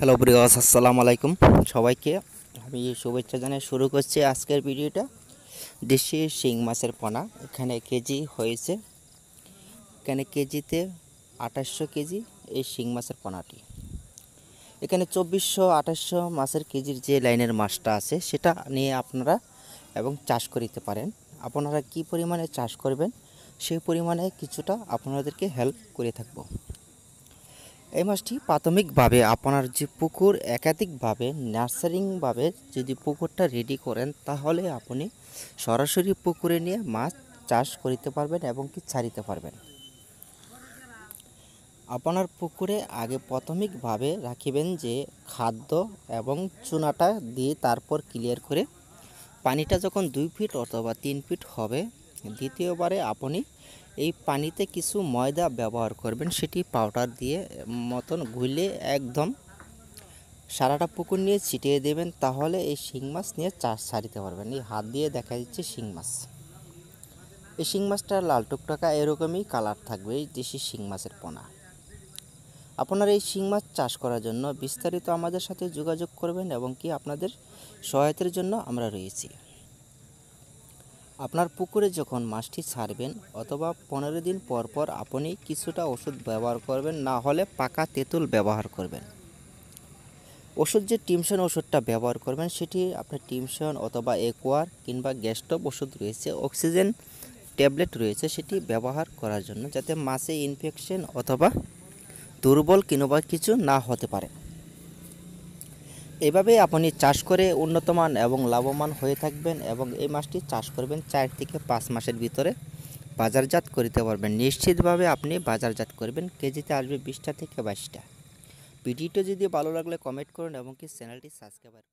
hello ব্রিগাস আসসালামু আলাইকুম সবাইকে আমি শুভেচ্ছা জানিয়ে শুরু করছি আজকের ভিডিওটা দেশি শিং মাছের পোনা এখানে কেজি হয়েছে এখানে কেজিতে আঠাশশো কেজি এই শিং মাছের পোনাটি এখানে চব্বিশশো আঠাশশো মাছের কেজির যে লাইনের মাছটা আছে সেটা নিয়ে আপনারা এবং চাষ করিতে পারেন আপনারা কি পরিমাণে চাষ করবেন সেই পরিমাণে কিছুটা আপনাদেরকে হেল্প করে থাকবো এই মাছটি প্রাথমিকভাবে আপনার যে পুকুর একাধিকভাবে নার্সারিংভাবে যদি পুকুরটা রেডি করেন তাহলে আপনি সরাসরি পুকুরে নিয়ে মাছ চাষ করিতে পারবেন এবং কি ছাড়িতে পারবেন আপনার পুকুরে আগে প্রাথমিকভাবে রাখিবেন যে খাদ্য এবং চুনাটা দিয়ে তারপর ক্লিয়ার করে পানিটা যখন দুই ফিট অথবা তিন ফিট হবে দ্বিতীয়বারে আপনি এই পানিতে কিছু ময়দা ব্যবহার করবেন সেটি পাউডার দিয়ে মতন গুলে একদম সারাটা পুকুর নিয়ে ছিটিয়ে দেবেন তাহলে এই শিং মাছ নিয়ে চাষ ছাড়িতে পারবেন এই হাত দিয়ে দেখা যাচ্ছে শিং মাছ এই শিং মাছটার লাল টুকটাকা এরকমই কালার থাকবে এই দেশি শিং মাছের পোনা আপনার এই শিং মাছ চাষ করার জন্য বিস্তারিত আমাদের সাথে যোগাযোগ করবেন এবং কি আপনাদের সহায়তার জন্য আমরা রয়েছি আপনার পুকুরে যখন মাছটি ছাড়বেন অথবা পনেরো দিন পর পর আপনি কিছুটা ওষুধ ব্যবহার করবেন না হলে পাকা তেঁতুল ব্যবহার করবেন ওষুধ যে টিমশন ওষুধটা ব্যবহার করবেন সেটি আপনার টিমশন অথবা একোয়ার কিংবা গ্যাস্টপ ওষুধ রয়েছে অক্সিজেন ট্যাবলেট রয়েছে সেটি ব্যবহার করার জন্য যাতে মাছে ইনফেকশন অথবা দুর্বল কিংবা কিছু না হতে পারে এভাবে আপনি চাষ করে উন্নতমান এবং লাভবান হয়ে থাকবেন এবং এই মাছটি চাষ করবেন চার থেকে পাঁচ মাসের ভিতরে বাজারজাত করতে পারবেন নিশ্চিতভাবে আপনি বাজারজাত করবেন কেজিতে আসবে বিশটা থেকে বাইশটা ভিডিওটি যদি ভালো লাগলে কমেন্ট করুন এবং কি চ্যানেলটি সাবস্ক্রাইব